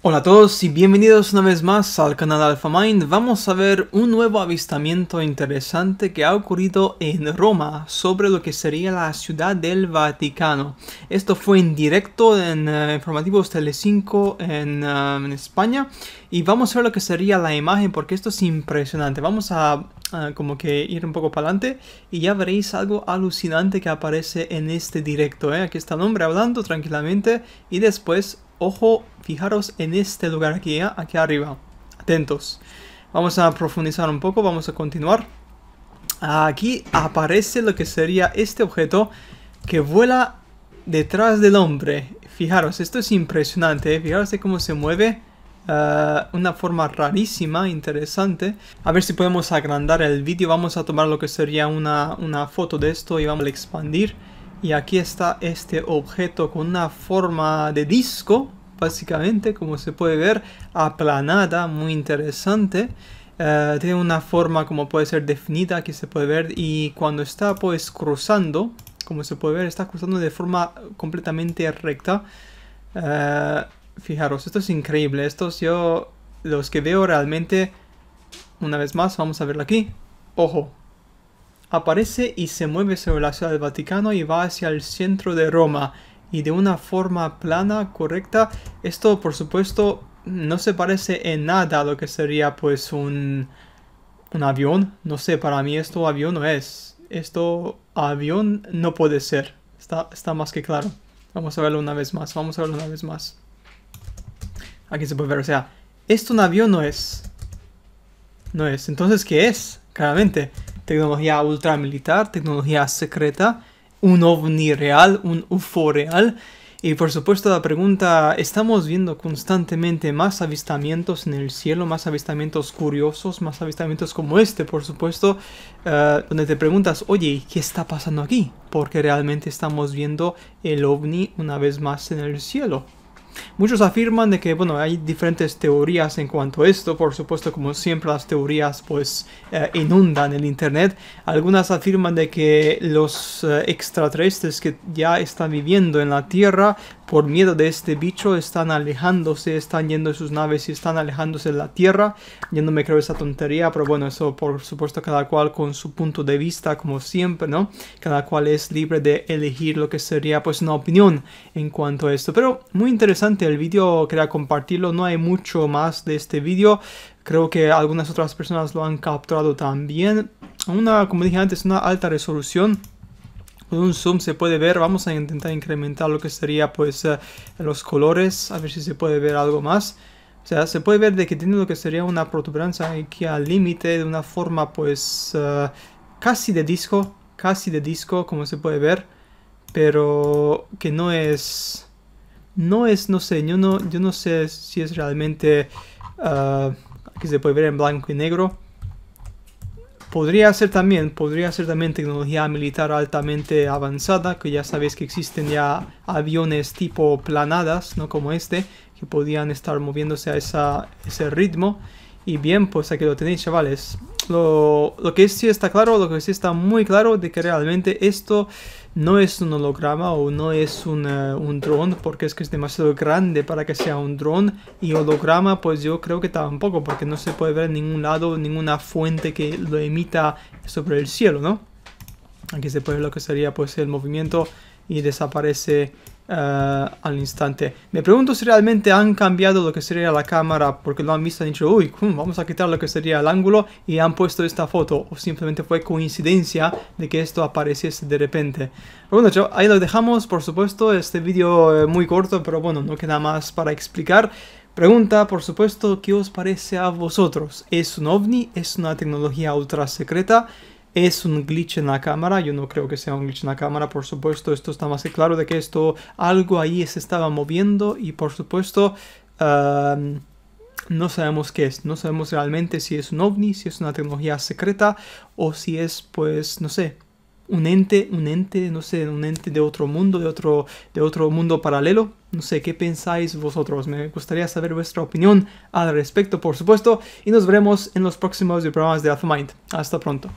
Hola a todos y bienvenidos una vez más al canal Mind. Vamos a ver un nuevo avistamiento interesante que ha ocurrido en Roma sobre lo que sería la ciudad del Vaticano. Esto fue en directo en eh, Informativos Telecinco eh, en, España y vamos a ver lo que sería la imagen porque esto es impresionante. Vamos a como que ir un poco para adelante y ya veréis algo alucinante que aparece en este directo. Eh. Aquí está el hombre hablando tranquilamente y después Ojo, fijaros en este lugar aquí, ¿eh? aquí arriba. Atentos. Vamos a profundizar un poco, vamos a continuar. Aquí aparece lo que sería este objeto que vuela detrás del hombre. Fijaros, esto es impresionante, ¿eh? fijaros cómo se mueve. Eh, una forma rarísima, interesante. A ver si podemos agrandar el vídeo. Vamos a tomar lo que sería una, una foto de esto y vamos a expandir. Y aquí está este objeto con una forma de disco, básicamente, como se puede ver, aplanada, muy interesante. Eh, tiene una forma como puede ser definida, Que se puede ver, y cuando está pues cruzando, como se puede ver, está cruzando de forma completamente recta. Eh, fijaros, esto es increíble, estos yo, los que veo realmente, una vez más, vamos a verlo aquí, ojo, aparece y se mueve sobre la ciudad del Vaticano y va hacia el centro de Roma y de una forma plana, correcta. Esto por supuesto no se parece en nada a lo que sería pues un, un avión. No sé, para mí esto avión no es. Esto avión no puede ser. Está, está más que claro. Vamos a verlo una vez más. Vamos a verlo una vez más. Aquí se puede ver. O sea, esto un avión no es. No es. Entonces, ¿qué es? Claramente tecnología ultramilitar, tecnología secreta, un ovni real, un UFO real. Y por supuesto la pregunta, estamos viendo constantemente más avistamientos en el cielo, más avistamientos curiosos, más avistamientos como este, por supuesto, eh, donde te preguntas, oye, ¿qué está pasando aquí? Porque realmente estamos viendo el ovni una vez más en el cielo. Muchos afirman de que, bueno, hay diferentes teorías en cuanto a esto, por supuesto, como siempre las teorías pues eh, inundan el Internet. Algunas afirman de que los eh, extraterrestres que ya están viviendo en la Tierra por miedo de este bicho están alejándose, están yendo sus naves y están alejándose de la Tierra. Yo no me creo esa tontería, pero bueno, eso por supuesto cada cual con su punto de vista, como siempre, ¿no? Cada cual es libre de elegir lo que sería pues una opinión en cuanto a esto. Pero muy interesante el vídeo, quería compartirlo, no hay mucho más de este vídeo. Creo que algunas otras personas lo han capturado también. Una, como dije antes, una alta resolución con un zoom se puede ver. Vamos a intentar incrementar lo que sería pues eh, los colores, a ver si se puede ver algo más. O sea, se puede ver de que tiene lo que sería una protuberancia aquí al límite de una forma pues eh, casi de disco, casi de disco como se puede ver, pero que no es... No es, no sé, yo no, yo no sé si es realmente... Eh, aquí se puede ver en blanco y negro Podría ser también, podría ser también tecnología militar altamente avanzada, que ya sabéis que existen ya aviones tipo planadas, ¿no? Como este, que podían estar moviéndose a ese ritmo. Y bien, pues aquí lo tenéis, chavales. Lo, que sí está claro, lo que sí está muy claro de que realmente esto no es un holograma o no es un, eh, un dron porque es que es demasiado grande para que sea un dron y holograma pues yo creo que tampoco porque no se puede ver en ningún lado ninguna fuente que lo emita sobre el cielo, ¿no? Aquí se puede ver lo que sería pues el movimiento y desaparece eh, al instante. Me pregunto si realmente han cambiado lo que sería la cámara porque lo han visto y han dicho, uy, vamos a quitar lo que sería el ángulo y han puesto esta foto o simplemente fue coincidencia de que esto apareciese de repente. bueno, yo, ahí lo dejamos, por supuesto, este vídeo eh, muy corto, pero bueno, no queda más para explicar. Pregunta, por supuesto, ¿qué os parece a vosotros? ¿Es un ovni? ¿Es una tecnología ultra secreta? es un glitch en la cámara. Yo no creo que sea un glitch en la cámara, por supuesto. Esto está más claro de que esto, algo ahí se estaba moviendo y por supuesto... Ehm, no sabemos qué es, no sabemos realmente si es un ovni, si es una tecnología secreta o si es, pues, no sé, un ente, un ente, no sé, un ente de otro mundo, de otro, de otro mundo paralelo. No sé qué pensáis vosotros. Me gustaría saber vuestra opinión al respecto, por supuesto. Y nos veremos en los próximos programas de Mind. Hasta pronto.